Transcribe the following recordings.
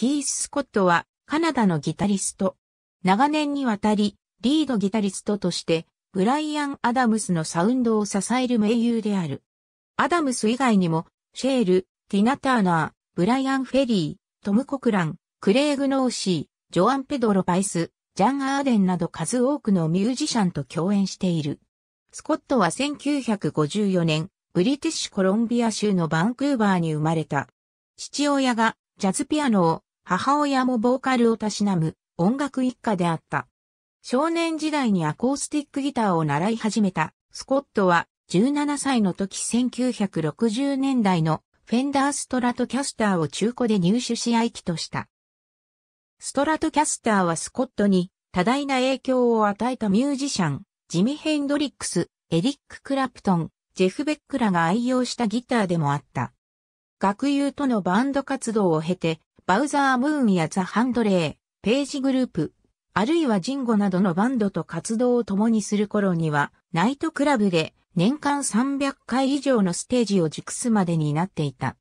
キース・スコットはカナダのギタリスト。長年にわたりリードギタリストとしてブライアン・アダムスのサウンドを支える盟友である。アダムス以外にもシェール、ティナ・ターナー、ブライアン・フェリー、トム・コクラン、クレイグ・ノーシー、ジョアン・ペドロ・パイス、ジャン・アーデンなど数多くのミュージシャンと共演している。スコットは1954年、ブリティッシュコロンビア州のバンクーバーに生まれた。父親がジャズピアノを、母親もボーカルをたしなむ音楽一家であった。少年時代にアコースティックギターを習い始めたスコットは17歳の時1960年代のフェンダーストラトキャスターを中古で入手し合い機とした。ストラトキャスターはスコットに多大な影響を与えたミュージシャン、ジミ・ヘンドリックス、エリック・クラプトン、ジェフ・ベックらが愛用したギターでもあった。学友とのバンド活動を経て、バウザームーンやザ・ハンドレー、ページグループ、あるいはジンゴなどのバンドと活動を共にする頃には、ナイトクラブで年間300回以上のステージを熟すまでになっていた。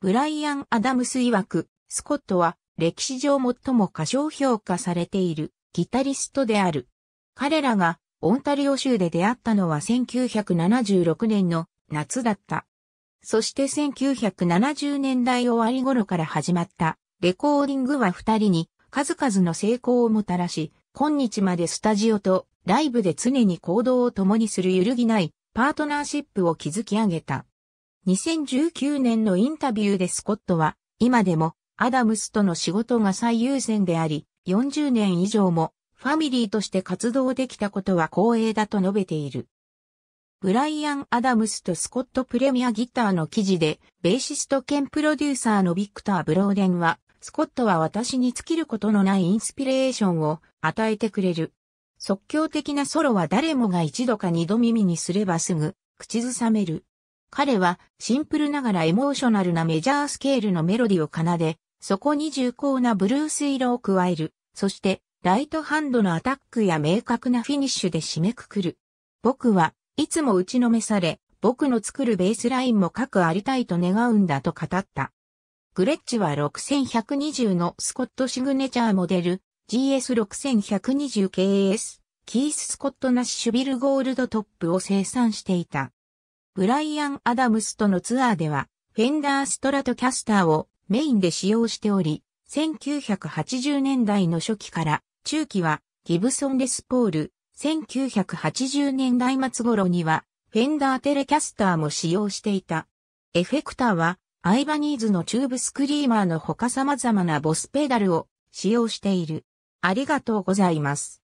ブライアン・アダムス曰く、スコットは歴史上最も過小評価されているギタリストである。彼らがオンタリオ州で出会ったのは1976年の夏だった。そして1970年代終わり頃から始まったレコーディングは二人に数々の成功をもたらし、今日までスタジオとライブで常に行動を共にする揺るぎないパートナーシップを築き上げた。2019年のインタビューでスコットは、今でもアダムスとの仕事が最優先であり、40年以上もファミリーとして活動できたことは光栄だと述べている。ブライアン・アダムスとスコット・プレミアギターの記事で、ベーシスト兼プロデューサーのビクター・ブローデンは、スコットは私に尽きることのないインスピレーションを与えてくれる。即興的なソロは誰もが一度か二度耳にすればすぐ、口ずさめる。彼はシンプルながらエモーショナルなメジャースケールのメロディを奏で、そこに重厚なブルース色を加える。そして、ライトハンドのアタックや明確なフィニッシュで締めくくる。僕はいつも打ちのめされ、僕の作るベースラインも各ありたいと願うんだと語った。グレッチは6120のスコットシグネチャーモデル GS6120KS キース・スコット・ナッシュビル・ゴールドトップを生産していた。ブライアン・アダムスとのツアーでは、フェンダー・ストラトキャスターをメインで使用しており、1980年代の初期から中期はギブソン・レスポール、1980年代末頃にはフェンダー・テレキャスターも使用していた。エフェクターはアイバニーズのチューブスクリーマーの他様々なボスペダルを使用している。ありがとうございます。